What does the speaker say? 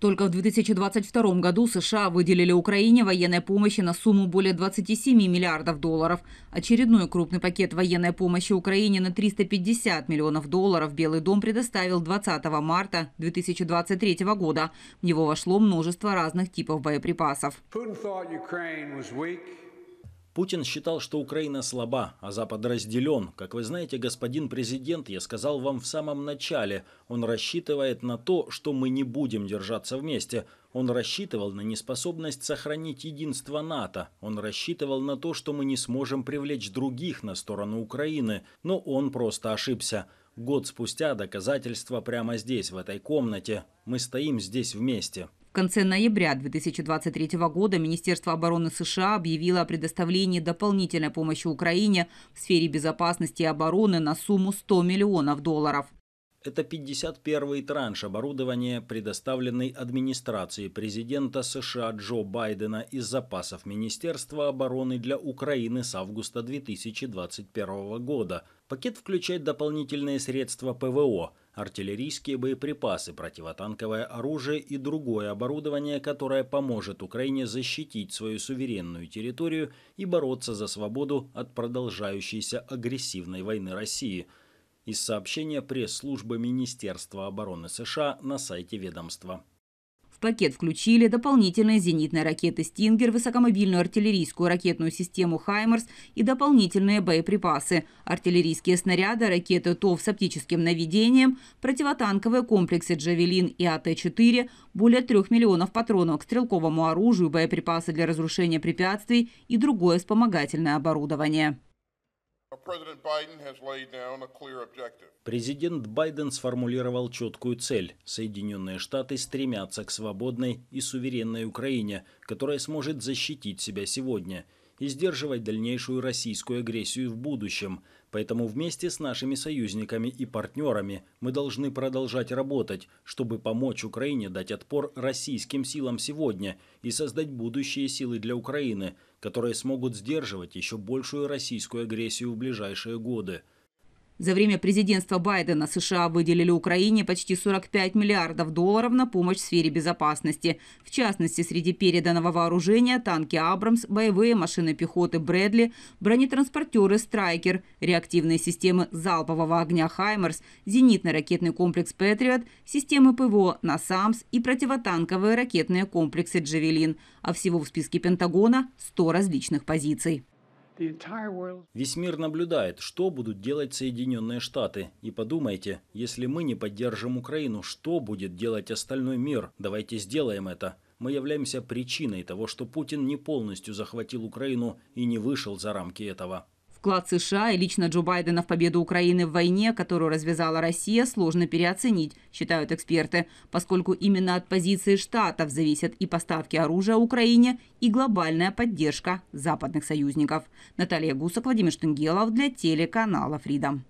Только в 2022 году США выделили Украине военной помощи на сумму более 27 миллиардов долларов. Очередной крупный пакет военной помощи Украине на 350 миллионов долларов Белый дом предоставил 20 марта 2023 года. В него вошло множество разных типов боеприпасов. Путин считал, что Украина слаба, а Запад разделен. Как вы знаете, господин президент, я сказал вам в самом начале, он рассчитывает на то, что мы не будем держаться вместе. Он рассчитывал на неспособность сохранить единство НАТО. Он рассчитывал на то, что мы не сможем привлечь других на сторону Украины. Но он просто ошибся. Год спустя доказательства прямо здесь, в этой комнате. Мы стоим здесь вместе. В конце ноября 2023 года Министерство обороны США объявило о предоставлении дополнительной помощи Украине в сфере безопасности и обороны на сумму 100 миллионов долларов. Это 51-й транш оборудования, предоставленный администрации президента США Джо Байдена из запасов Министерства обороны для Украины с августа 2021 года. Пакет включает дополнительные средства ПВО – артиллерийские боеприпасы, противотанковое оружие и другое оборудование, которое поможет Украине защитить свою суверенную территорию и бороться за свободу от продолжающейся агрессивной войны России. Из сообщения пресс-службы Министерства обороны США на сайте ведомства пакет включили дополнительные зенитные ракеты «Стингер», высокомобильную артиллерийскую ракетную систему «Хаймерс» и дополнительные боеприпасы, артиллерийские снаряды, ракеты ТОВ с оптическим наведением, противотанковые комплексы «Джавелин» и АТ-4, более трех миллионов патронов к стрелковому оружию, боеприпасы для разрушения препятствий и другое вспомогательное оборудование. Президент Байден сформулировал четкую цель. Соединенные Штаты стремятся к свободной и суверенной Украине, которая сможет защитить себя сегодня – и сдерживать дальнейшую российскую агрессию в будущем. Поэтому вместе с нашими союзниками и партнерами мы должны продолжать работать, чтобы помочь Украине дать отпор российским силам сегодня и создать будущие силы для Украины, которые смогут сдерживать еще большую российскую агрессию в ближайшие годы. За время президентства Байдена США выделили Украине почти 45 миллиардов долларов на помощь в сфере безопасности. В частности, среди переданного вооружения танки «Абрамс», боевые машины пехоты «Брэдли», бронетранспортеры «Страйкер», реактивные системы залпового огня «Хаймерс», зенитно-ракетный комплекс «Патриот», системы ПВО «Насамс» и противотанковые ракетные комплексы «Джавелин». А всего в списке Пентагона 100 различных позиций. Весь мир наблюдает, что будут делать Соединенные Штаты. И подумайте, если мы не поддержим Украину, что будет делать остальной мир? Давайте сделаем это. Мы являемся причиной того, что Путин не полностью захватил Украину и не вышел за рамки этого. Вклад США и лично Джо Байдена в победу Украины в войне, которую развязала Россия, сложно переоценить, считают эксперты, поскольку именно от позиции Штатов зависят и поставки оружия Украине, и глобальная поддержка западных союзников. Наталья Гусок, Владимир Штенгелов для телеканала «Фридом».